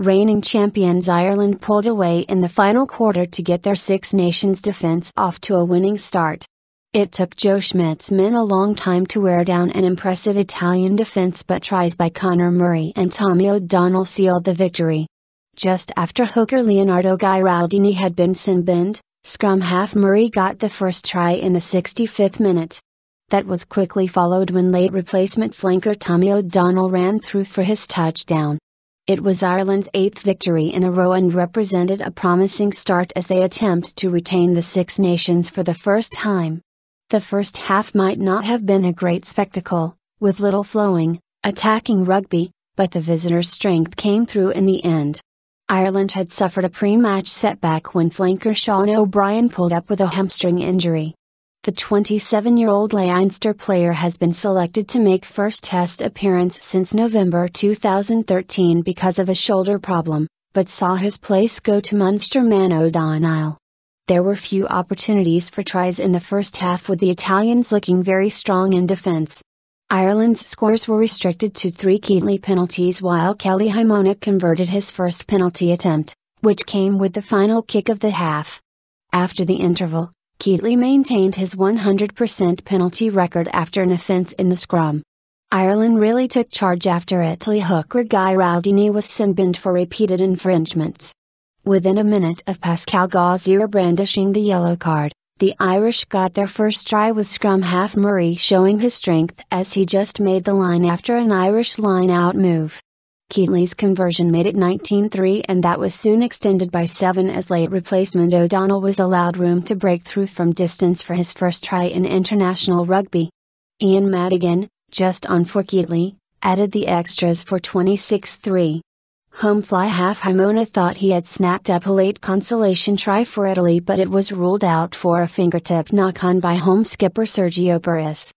Reigning champions Ireland pulled away in the final quarter to get their Six Nations defense off to a winning start. It took Joe Schmidt's men a long time to wear down an impressive Italian defense, but tries by Conor Murray and Tommy O'Donnell sealed the victory. Just after hooker Leonardo Gairaldini had been sin-binned, scrum half Murray got the first try in the 65th minute. That was quickly followed when late replacement flanker Tommy O'Donnell ran through for his touchdown. It was Ireland's eighth victory in a row and represented a promising start as they attempt to retain the Six Nations for the first time. The first half might not have been a great spectacle, with little flowing, attacking rugby, but the visitors' strength came through in the end. Ireland had suffered a pre match setback when flanker Sean O'Brien pulled up with a hamstring injury. The 27 year old Leinster player has been selected to make first test appearance since November 2013 because of a shoulder problem, but saw his place go to Munster man O'Donnell. There were few opportunities for tries in the first half with the Italians looking very strong in defense. Ireland's scores were restricted to three Keatley penalties while Kelly Hymonic converted his first penalty attempt, which came with the final kick of the half. After the interval, Keatley maintained his 100% penalty record after an offence in the scrum. Ireland really took charge after Italy hooker Guy Roudini was sin-binned for repeated infringements. Within a minute of Pascal Gauzier brandishing the yellow card, the Irish got their first try with scrum half Murray showing his strength as he just made the line after an Irish line-out move. Keatley's conversion made it 19-3 and that was soon extended by 7 as late replacement O'Donnell was allowed room to break through from distance for his first try in international rugby. Ian Madigan, just on for Keatley, added the extras for 26-3. Home fly half Himona thought he had snapped up a late consolation try for Italy but it was ruled out for a fingertip knock-on by home skipper Sergio Burris.